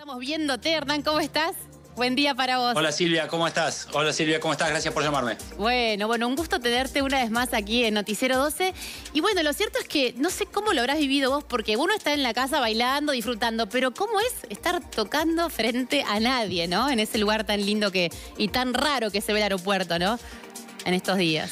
Estamos viéndote, Hernán, ¿cómo estás? Buen día para vos. Hola Silvia, ¿cómo estás? Hola Silvia, ¿cómo estás? Gracias por llamarme. Bueno, bueno, un gusto tenerte una vez más aquí en Noticiero 12. Y bueno, lo cierto es que no sé cómo lo habrás vivido vos, porque uno está en la casa bailando, disfrutando, pero ¿cómo es estar tocando frente a nadie, ¿no? En ese lugar tan lindo que y tan raro que se ve el aeropuerto, ¿no? En estos días.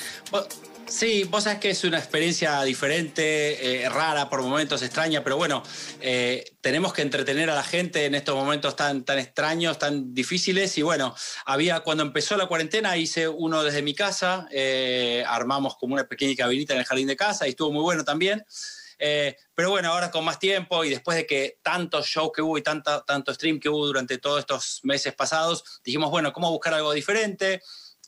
Sí, vos sabés que es una experiencia diferente, eh, rara, por momentos extraña, pero bueno, eh, tenemos que entretener a la gente en estos momentos tan, tan extraños, tan difíciles. Y bueno, había, cuando empezó la cuarentena, hice uno desde mi casa, eh, armamos como una pequeña cabinita en el jardín de casa y estuvo muy bueno también. pero bueno, ahora con más tiempo y después de que tantos show que hubo y tanta, tanto stream que hubo durante todos estos meses pasados, dijimos, bueno, ¿cómo buscar algo diferente?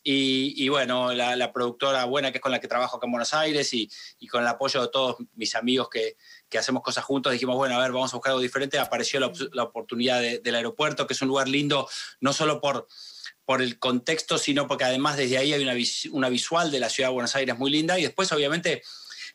Y, bueno, la, productora buena que es con la que trabajo acá en Buenos Aires y, con el apoyo de todos mis amigos que, hacemos cosas juntos, dijimos, bueno, a ver, vamos a buscar algo diferente. Apareció la, oportunidad del aeropuerto, que es un lugar lindo, no solo por, el contexto, sino porque además desde ahí hay una, visual de la ciudad de Buenos Aires muy linda. Y después, obviamente,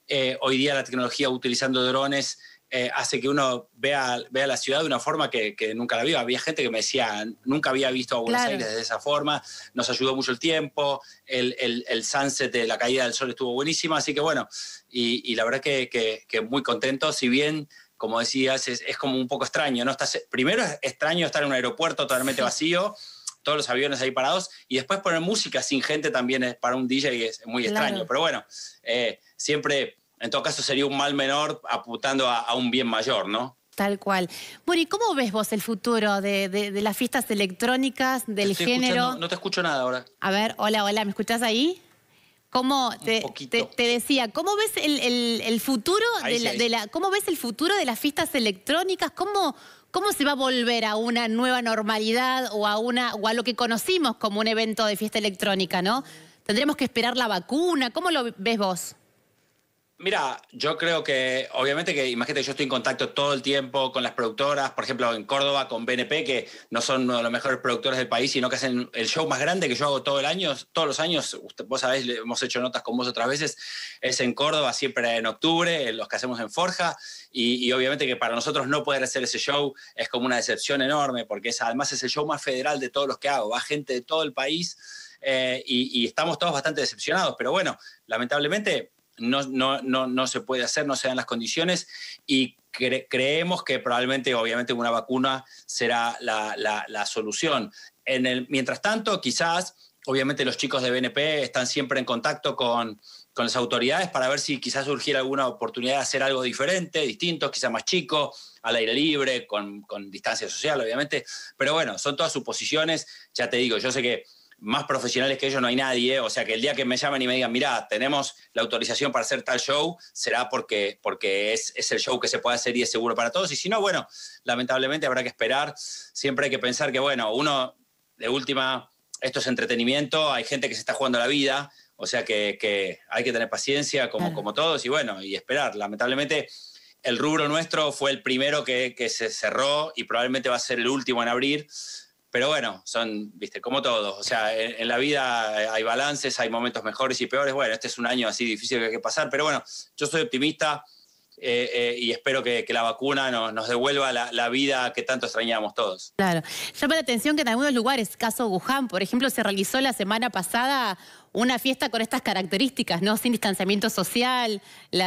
eh, hoy día la tecnología utilizando drones eh, hace que uno vea, vea la ciudad de una forma que, nunca la vio. Había gente que me decía, nunca había visto a Buenos Aires de esa forma, nos ayudó mucho el tiempo, el, el, sunset de la caída del sol estuvo buenísima, así que bueno, y, la verdad que, que, muy contento, si bien... Como decías, es, como un poco extraño, ¿no? Estás, primero es extraño estar en un aeropuerto totalmente vacío, todos los aviones ahí parados y después poner música sin gente también es, para un DJ es muy extraño. Pero bueno, eh, siempre en todo caso sería un mal menor apuntando a, un bien mayor, ¿no? Tal cual. Bueno, ¿y cómo ves vos el futuro de, las fiestas electrónicas, del género? No te escucho nada ahora. A ver, hola, hola, ¿me escuchás ahí? ¿Cómo te, te, decía, cómo ves el, futuro de, ves el futuro de las fiestas electrónicas? ¿Cómo, ¿Cómo se va a volver a una nueva normalidad o a una o a lo que conocimos como un evento de fiesta electrónica, no? ¿Tendremos que esperar la vacuna? ¿Cómo lo ves vos? Mira, yo creo que, obviamente que, imagínate, yo estoy en contacto todo el tiempo con las productoras, por ejemplo, en Córdoba con BNP, que no son uno de los mejores productores del país, sino que hacen el show más grande que yo hago todo el año, todos los años, vos sabés, hemos hecho notas con vos otras veces, es en Córdoba, siempre en octubre, los que hacemos en Forja, y, obviamente que para nosotros no poder hacer ese show es como una decepción enorme, porque es, además es el show más federal de todos los que hago, va gente de todo el país. Eh, y, estamos todos bastante decepcionados, pero bueno, lamentablemente no, no, se puede hacer, no se dan las condiciones y creemos que probablemente, obviamente, una vacuna será la, solución. En el, mientras tanto, quizás, obviamente los chicos de BNP están siempre en contacto con, las autoridades para ver si quizás surgiera alguna oportunidad de hacer algo diferente, distinto, quizás más chico, al aire libre, con, con distancia social, obviamente. Pero bueno, son todas suposiciones. Ya te digo, yo sé que más profesionales que ellos no hay nadie, o sea que el día que me llamen y me digan, mira tenemos la autorización para hacer tal show, será porque, porque es, es, el show que se puede hacer y es seguro para todos, y si no, bueno, lamentablemente habrá que esperar, siempre hay que pensar que, bueno, uno, de última, esto es entretenimiento, hay gente que se está jugando la vida, o sea que, hay que tener paciencia como, como todos, y bueno, y esperar, lamentablemente... El rubro nuestro fue el primero que, que se cerró y probablemente va a ser el último en abrir pero bueno, son, viste, como todos. O sea, en, la vida hay balances, hay momentos mejores y peores. Bueno, este es un año así difícil que hay que pasar, pero bueno, yo soy optimista eh, eh, y espero que, la vacuna nos, devuelva la, vida que tanto extrañábamos todos. Claro. Llama la atención que en algunos lugares, caso Wuhan, por ejemplo, se realizó la semana pasada una fiesta con estas características, ¿no? Sin distanciamiento social.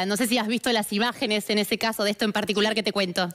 no sé si has visto las imágenes en ese caso de esto en particular que te cuento.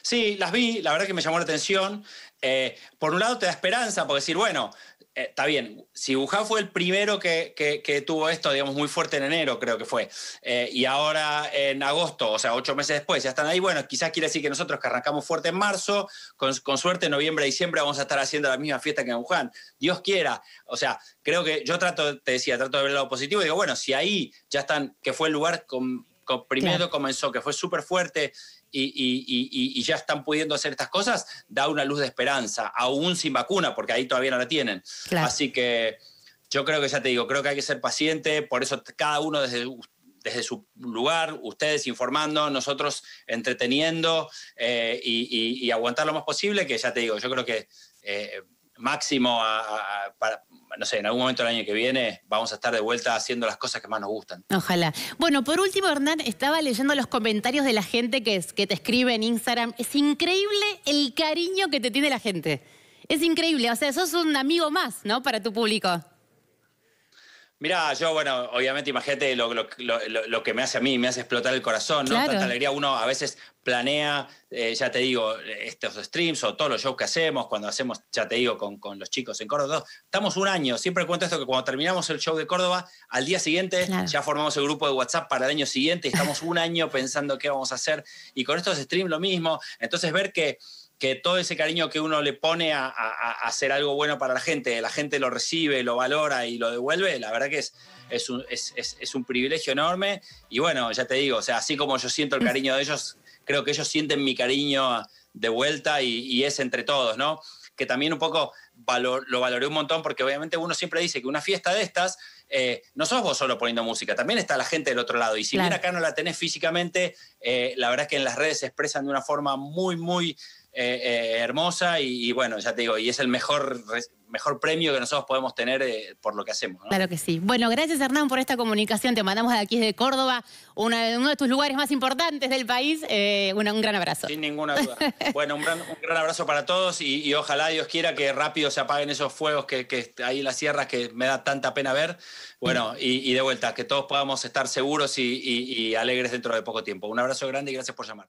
Sí, las vi, la verdad que me llamó la atención. Eh, por un lado te da esperanza, porque decir, bueno, eh, está bien, si Wuhan fue el primero que, tuvo esto, digamos, muy fuerte en enero, creo que fue, eh, y ahora en agosto, o sea, ocho meses después, ya están ahí, bueno, quizás quiere decir que nosotros que arrancamos fuerte en marzo, con, suerte en noviembre, diciembre vamos a estar haciendo la misma fiesta que en Wuhan, Dios quiera, o sea, creo que yo trato, te decía, trato de ver el lado positivo, y digo, bueno, si ahí ya están, que fue el lugar con primero comenzó, que fue súper fuerte y, ya están pudiendo hacer estas cosas, da una luz de esperanza, aún sin vacuna, porque ahí todavía no la tienen. Así que yo creo que ya te digo, creo que hay que ser paciente, por eso cada uno desde desde su lugar, ustedes informando, nosotros entreteniendo eh, y, aguantar lo más posible, que ya te digo, yo creo que eh, máximo a, no sé, en algún momento del año que viene vamos a estar de vuelta haciendo las cosas que más nos gustan. Ojalá. Bueno, por último, Hernán, estaba leyendo los comentarios de la gente que, es, que te escribe en Instagram. Es increíble el cariño que te tiene la gente. Es increíble, o sea, sos un amigo más, ¿no? Para tu público. Mirá, yo, bueno, obviamente, imagínate lo, lo, que me hace a mí, me hace explotar el corazón, ¿no? Tanta alegría. Uno a veces planea, eh, ya te digo, estos streams o todos los shows que hacemos, cuando hacemos, ya te digo, con, con los chicos en Córdoba, estamos un año. Siempre cuento esto que cuando terminamos el show de Córdoba, al día siguiente ya formamos el grupo de WhatsApp para el año siguiente y estamos un año pensando qué vamos a hacer. Y con estos streams lo mismo. Entonces, ver que que todo ese cariño que uno le pone a, hacer algo bueno para la gente, la gente lo recibe, lo valora y lo devuelve, la verdad que es, es, un, privilegio enorme. Y bueno, ya te digo, o sea, así como yo siento el cariño de ellos, creo que ellos sienten mi cariño de vuelta y, es entre todos, ¿no? Que también un poco lo valoré un montón porque obviamente uno siempre dice que una fiesta de estas eh, no sos vos solo poniendo música, también está la gente del otro lado. Y si bien acá no la tenés físicamente, eh, la verdad que en las redes se expresan de una forma muy, muy eh, eh, hermosa y, bueno, ya te digo, y es el mejor, mejor premio que nosotros podemos tener eh, por lo que hacemos. Claro que sí. Bueno, gracias Hernán por esta comunicación. Te mandamos de aquí de Córdoba, uno de tus lugares más importantes del país. un gran abrazo. Sin ninguna duda. bueno, un gran, abrazo para todos y, ojalá Dios quiera que rápido se apaguen esos fuegos que, hay en las sierras que me da tanta pena ver. Bueno, y, de vuelta, que todos podamos estar seguros y alegres dentro de poco tiempo. Un abrazo grande y gracias por llamar.